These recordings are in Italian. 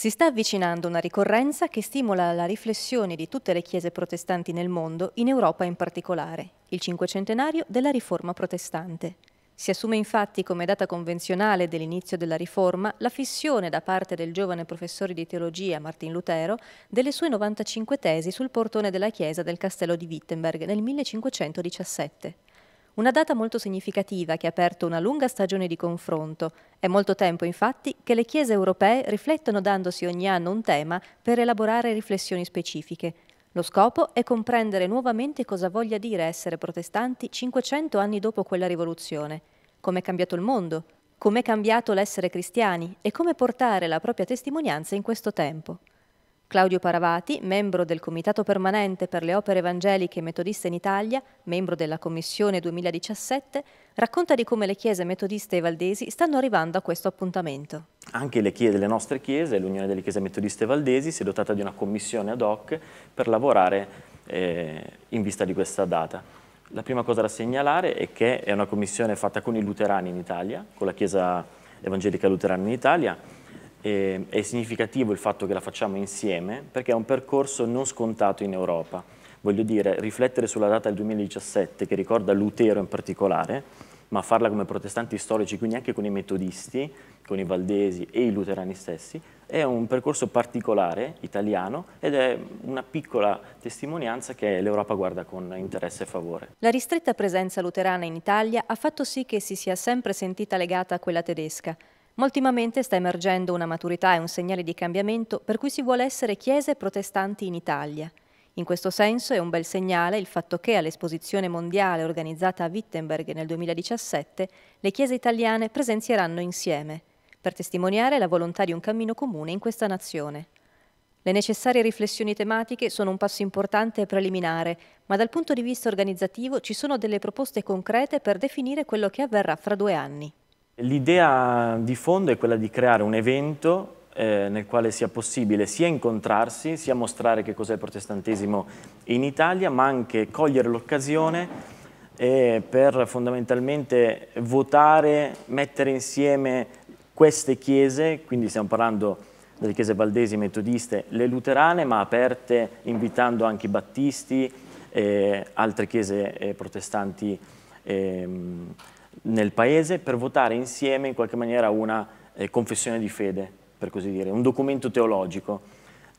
Si sta avvicinando una ricorrenza che stimola la riflessione di tutte le chiese protestanti nel mondo, in Europa in particolare, il cinquecentenario della Riforma protestante. Si assume infatti come data convenzionale dell'inizio della Riforma la fissione da parte del giovane professore di teologia Martin Lutero delle sue 95 tesi sul portone della chiesa del castello di Wittenberg nel 1517. Una data molto significativa che ha aperto una lunga stagione di confronto. È molto tempo, infatti, che le chiese europee riflettono dandosi ogni anno un tema per elaborare riflessioni specifiche. Lo scopo è comprendere nuovamente cosa voglia dire essere protestanti 500 anni dopo quella rivoluzione. Com'è cambiato il mondo? Com'è cambiato l'essere cristiani? E come portare la propria testimonianza in questo tempo? Claudio Paravati, membro del Comitato Permanente per le Opere Evangeliche e Metodiste in Italia, membro della Commissione 2017, racconta di come le chiese metodiste e valdesi stanno arrivando a questo appuntamento. Anche le, chiese, le nostre chiese, l'Unione delle Chiese Metodiste e Valdesi, si è dotata di una commissione ad hoc per lavorare eh, in vista di questa data. La prima cosa da segnalare è che è una commissione fatta con i luterani in Italia, con la Chiesa Evangelica Luterana in Italia, eh, è significativo il fatto che la facciamo insieme perché è un percorso non scontato in Europa. Voglio dire, riflettere sulla data del 2017 che ricorda Lutero in particolare, ma farla come protestanti storici, quindi anche con i metodisti, con i valdesi e i luterani stessi, è un percorso particolare italiano ed è una piccola testimonianza che l'Europa guarda con interesse e favore. La ristretta presenza luterana in Italia ha fatto sì che si sia sempre sentita legata a quella tedesca, ma ultimamente sta emergendo una maturità e un segnale di cambiamento per cui si vuole essere chiese protestanti in Italia. In questo senso è un bel segnale il fatto che all'esposizione mondiale organizzata a Wittenberg nel 2017 le chiese italiane presenzieranno insieme, per testimoniare la volontà di un cammino comune in questa nazione. Le necessarie riflessioni tematiche sono un passo importante e preliminare, ma dal punto di vista organizzativo ci sono delle proposte concrete per definire quello che avverrà fra due anni. L'idea di fondo è quella di creare un evento eh, nel quale sia possibile sia incontrarsi, sia mostrare che cos'è il protestantesimo in Italia, ma anche cogliere l'occasione eh, per fondamentalmente votare, mettere insieme queste chiese, quindi stiamo parlando delle chiese valdesi, metodiste, le luterane, ma aperte invitando anche i battisti, e eh, altre chiese eh, protestanti eh, nel paese per votare insieme in qualche maniera una eh, confessione di fede, per così dire, un documento teologico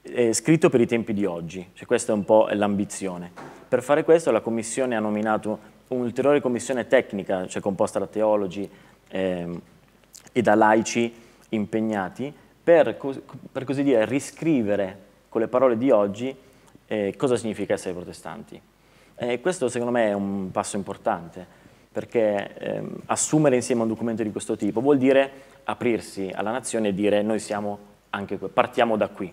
eh, scritto per i tempi di oggi, cioè questa è un po' l'ambizione. Per fare questo la Commissione ha nominato un'ulteriore commissione tecnica, cioè composta da teologi eh, e da laici impegnati, per, per, così dire riscrivere con le parole di oggi eh, cosa significa essere protestanti. Eh, questo secondo me è un passo importante, perché ehm, assumere insieme un documento di questo tipo vuol dire aprirsi alla nazione e dire noi siamo anche qui, partiamo da qui.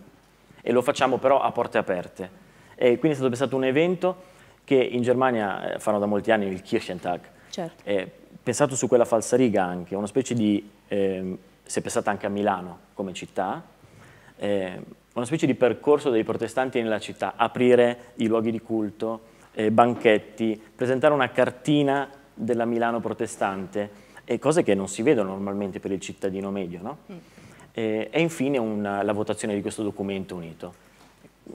E lo facciamo però a porte aperte. E quindi è stato pensato un evento che in Germania eh, fanno da molti anni il Kirchentag. Certo. Eh, pensato su quella falsariga anche, una specie di, ehm, se pensate anche a Milano come città, eh, una specie di percorso dei protestanti nella città, aprire i luoghi di culto, eh, banchetti, presentare una cartina della Milano protestante, e cose che non si vedono normalmente per il cittadino medio. No? Mm. E, e, infine una, la votazione di questo documento unito.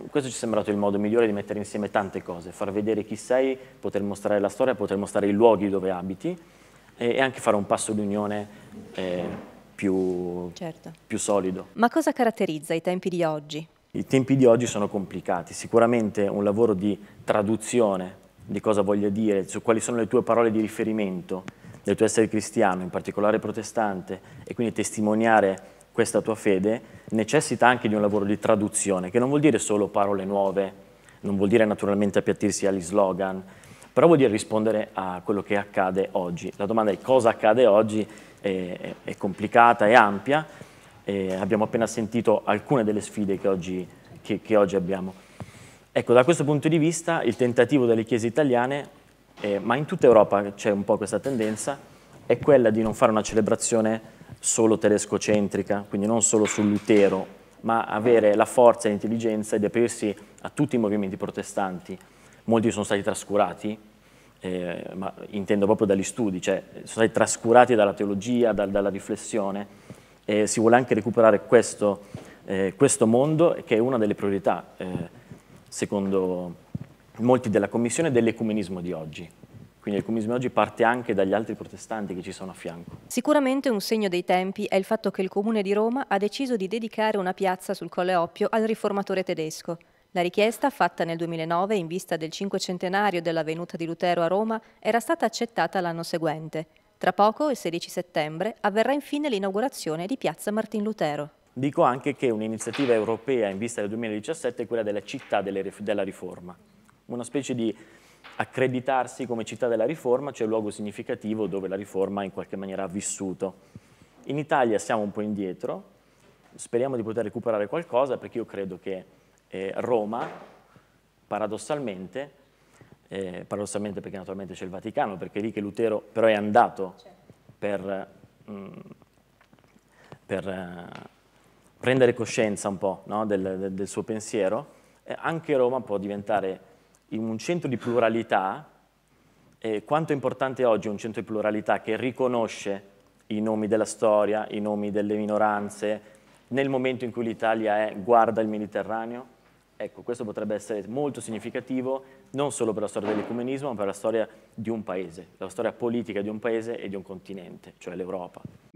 Questo ci è sembrato il modo migliore di mettere insieme tante cose, far vedere chi sei, poter mostrare la storia, poter mostrare i luoghi dove abiti e, e anche fare un passo d'unione eh, più, certo. più solido. Ma cosa caratterizza i tempi di oggi? I tempi di oggi sono complicati, sicuramente un lavoro di traduzione di cosa voglio dire, su quali sono le tue parole di riferimento del tuo essere cristiano, in particolare protestante, e quindi testimoniare questa tua fede, necessita anche di un lavoro di traduzione, che non vuol dire solo parole nuove, non vuol dire naturalmente appiattirsi agli slogan, però vuol dire rispondere a quello che accade oggi. La domanda è cosa accade oggi è, è complicata è ampia, e abbiamo appena sentito alcune delle sfide che oggi, che, che oggi abbiamo. Ecco, da questo punto di vista il tentativo delle chiese italiane, eh, ma in tutta Europa c'è un po' questa tendenza, è quella di non fare una celebrazione solo telescocentrica, quindi non solo sull'utero, ma avere la forza e l'intelligenza di aprirsi a tutti i movimenti protestanti. Molti sono stati trascurati, eh, ma intendo proprio dagli studi, cioè sono stati trascurati dalla teologia, da, dalla riflessione, e si vuole anche recuperare questo, eh, questo mondo che è una delle priorità. Eh, secondo molti della Commissione, dell'ecumenismo di oggi. Quindi l'ecumenismo oggi parte anche dagli altri protestanti che ci sono a fianco. Sicuramente un segno dei tempi è il fatto che il Comune di Roma ha deciso di dedicare una piazza sul Colle Oppio al riformatore tedesco. La richiesta, fatta nel 2009 in vista del cinquecentenario della venuta di Lutero a Roma, era stata accettata l'anno seguente. Tra poco, il 16 settembre, avverrà infine l'inaugurazione di Piazza Martin Lutero. Dico anche che un'iniziativa europea in vista del 2017 è quella della città della riforma, una specie di accreditarsi come città della riforma, cioè luogo significativo dove la riforma in qualche maniera ha vissuto. In Italia siamo un po' indietro, speriamo di poter recuperare qualcosa perché io credo che eh, Roma, paradossalmente, eh, paradossalmente perché naturalmente c'è il Vaticano, perché è lì che Lutero però è andato certo. per, mh, mm, per eh, prendere coscienza un po' no? del, del, suo pensiero, anche Roma può diventare un centro di pluralità. Eh, quanto è importante oggi un centro di pluralità che riconosce i nomi della storia, i nomi delle minoranze, nel momento in cui l'Italia è guarda il Mediterraneo? Ecco, questo potrebbe essere molto significativo non solo per la storia dell'ecumenismo, ma per la storia di un paese, la storia politica di un paese e di un continente, cioè l'Europa.